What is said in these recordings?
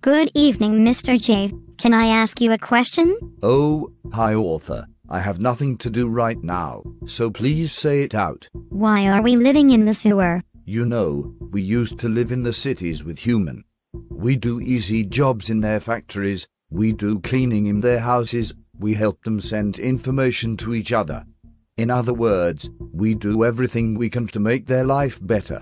Good evening, Mr. J. Can I ask you a question? Oh, hi, author. I have nothing to do right now, so please say it out. Why are we living in the sewer? You know, we used to live in the cities with human. We do easy jobs in their factories, we do cleaning in their houses, we help them send information to each other. In other words, we do everything we can to make their life better.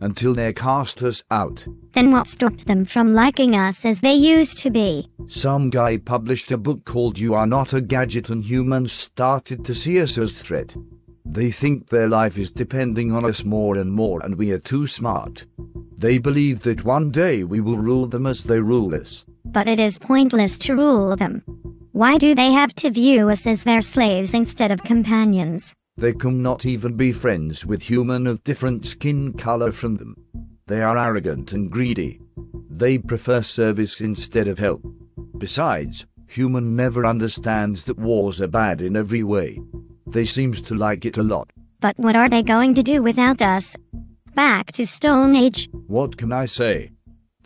Until they cast us out. Then what stopped them from liking us as they used to be? Some guy published a book called You Are Not a Gadget and humans started to see us as threat. They think their life is depending on us more and more and we are too smart. They believe that one day we will rule them as they rule us. But it is pointless to rule them. Why do they have to view us as their slaves instead of companions? They cannot even be friends with human of different skin color from them. They are arrogant and greedy. They prefer service instead of help. Besides, human never understands that wars are bad in every way. They seems to like it a lot. But what are they going to do without us? Back to Stone Age. What can I say?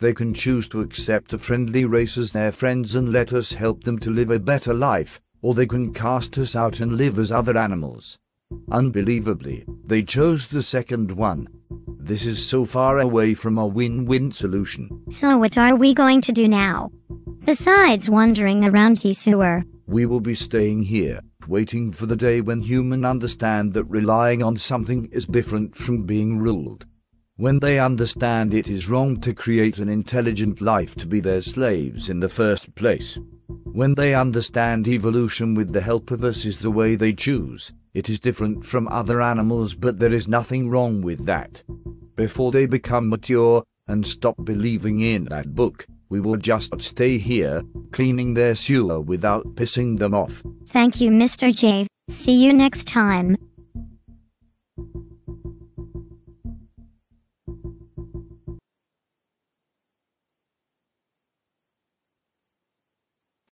They can choose to accept the friendly race as their friends and let us help them to live a better life, or they can cast us out and live as other animals. Unbelievably, they chose the second one. This is so far away from a win win solution. So, what are we going to do now? Besides wandering around the sewer, we will be staying here, waiting for the day when humans understand that relying on something is different from being ruled when they understand it is wrong to create an intelligent life to be their slaves in the first place. When they understand evolution with the help of us is the way they choose, it is different from other animals, but there is nothing wrong with that. Before they become mature and stop believing in that book, we will just stay here, cleaning their sewer without pissing them off. Thank you, Mr. J. See you next time.